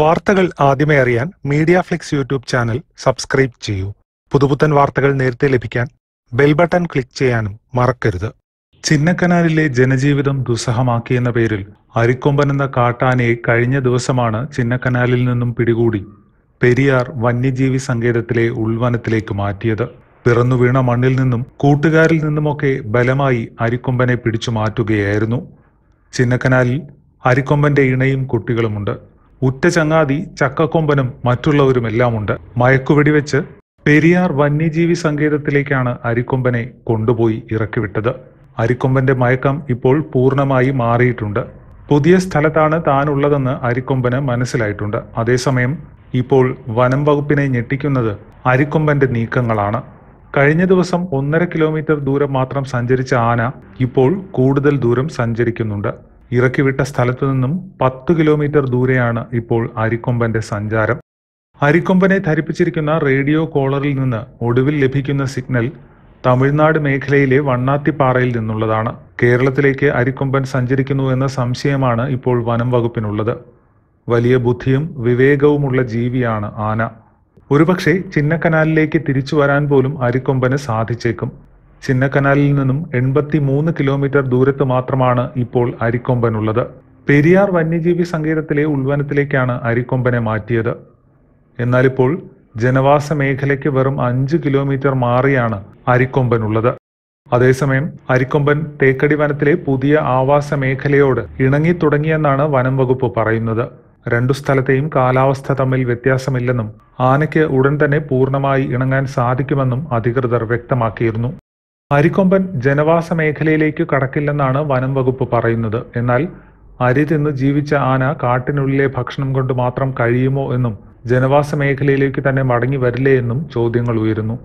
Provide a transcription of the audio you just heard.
വാർത്തകൾ ആദ്യമേ അറിയാൻ Media Flix YouTube channel subscribe ചെയ്യൂ പുതുപുത്തൻ വാർത്തകൾ നേരത്തെ ലഭിക്കാൻ ബെൽ ബട്ടൺ ക്ലിക്ക് ചെയ്യാനും മറക്കരുത് ചിന്നക്കനാലിലെ ജനജീവിതം ദുസ്സഹമാക്കിയെന്ന പേരിൽ അരിക്കൊമ്പനെന്ന കാട്ടാനയെ കഴിഞ്ഞ ദിവസമാണ് ചിന്നക്കനാലിൽ നിന്നും പിടികൂടി പെരിയാർ വന്യജീവി സങ്കേതത്തിലെ ഉൾവനത്തിലേക്ക് മാറ്റിയത് പിറന്നു വീണ മണ്ണിൽ നിന്നും കൂട്ടുകാരിൽ നിന്നുമൊക്കെ ബലമായി അരിക്കൊമ്പനെ പിടിച്ചു മാറ്റുകയായിരുന്നു ചിന്നക്കനാലിൽ അരിക്കൊമ്പന്റെ ഇണയും കുട്ടികളുമുണ്ട് ഉറ്റ ചങ്ങാതി ചക്കക്കൊമ്പനും മറ്റുള്ളവരുമെല്ലാമുണ്ട് മയക്കുവെടിവെച്ച് പെരിയാർ വന്യജീവി സങ്കേതത്തിലേക്കാണ് അരിക്കൊമ്പനെ കൊണ്ടുപോയി ഇറക്കിവിട്ടത് അരിക്കൊമ്പന്റെ മയക്കം ഇപ്പോൾ പൂർണ്ണമായി മാറിയിട്ടുണ്ട് പുതിയ സ്ഥലത്താണ് താനുള്ളതെന്ന് അരിക്കൊമ്പന് മനസ്സിലായിട്ടുണ്ട് അതേസമയം ഇപ്പോൾ വനം വകുപ്പിനെ ഞെട്ടിക്കുന്നത് അരിക്കൊമ്പന്റെ നീക്കങ്ങളാണ് കഴിഞ്ഞ ദിവസം ഒന്നര കിലോമീറ്റർ ദൂരം മാത്രം സഞ്ചരിച്ച ആന ഇപ്പോൾ കൂടുതൽ ദൂരം സഞ്ചരിക്കുന്നുണ്ട് ഇറക്കിവിട്ട സ്ഥലത്തു നിന്നും പത്ത് കിലോമീറ്റർ ദൂരെയാണ് ഇപ്പോൾ അരിക്കൊമ്പന്റെ സഞ്ചാരം അരിക്കൊമ്പനെ ധരിപ്പിച്ചിരിക്കുന്ന റേഡിയോ കോളറിൽ നിന്ന് ഒടുവിൽ ലഭിക്കുന്ന സിഗ്നൽ തമിഴ്നാട് മേഖലയിലെ വണ്ണാത്തിപ്പാറയിൽ നിന്നുള്ളതാണ് കേരളത്തിലേക്ക് അരിക്കൊമ്പൻ സഞ്ചരിക്കുന്നു എന്ന സംശയമാണ് ഇപ്പോൾ വനം വകുപ്പിനുള്ളത് വലിയ ബുദ്ധിയും വിവേകവുമുള്ള ജീവിയാണ് ആന ഒരുപക്ഷെ ചിന്നക്കനാലിലേക്ക് തിരിച്ചു വരാൻ പോലും അരിക്കൊമ്പന് സാധിച്ചേക്കും ചിന്നക്കനാലിൽ നിന്നും എൺപത്തി മൂന്ന് കിലോമീറ്റർ ദൂരത്ത് മാത്രമാണ് ഇപ്പോൾ അരിക്കൊമ്പനുള്ളത് പെരിയാർ വന്യജീവി സങ്കേതത്തിലെ ഉൾവനത്തിലേക്കാണ് അരിക്കൊമ്പനെ മാറ്റിയത് എന്നാലിപ്പോൾ ജനവാസ മേഖലയ്ക്ക് വെറും അഞ്ച് കിലോമീറ്റർ മാറിയാണ് അരിക്കൊമ്പനുള്ളത് അതേസമയം അരിക്കൊമ്പൻ തേക്കടി വനത്തിലെ പുതിയ ആവാസ മേഖലയോട് ഇണങ്ങി തുടങ്ങിയെന്നാണ് വനം വകുപ്പ് പറയുന്നത് രണ്ടു സ്ഥലത്തെയും കാലാവസ്ഥ തമ്മിൽ വ്യത്യാസമില്ലെന്നും ആനയ്ക്ക് ഉടൻ തന്നെ പൂർണ്ണമായി ഇണങ്ങാൻ സാധിക്കുമെന്നും അധികൃതർ വ്യക്തമാക്കിയിരുന്നു അരിക്കൊമ്പൻ ജനവാസ മേഖലയിലേക്ക് കടക്കില്ലെന്നാണ് വനം വകുപ്പ് പറയുന്നത് എന്നാൽ അരി തിന്ന് ജീവിച്ച ആന കാട്ടിനുള്ളിലെ ഭക്ഷണം കൊണ്ട് മാത്രം കഴിയുമോ എന്നും ജനവാസ മേഖലയിലേക്ക് തന്നെ മടങ്ങി വരില്ലേ എന്നും ചോദ്യങ്ങൾ ഉയരുന്നു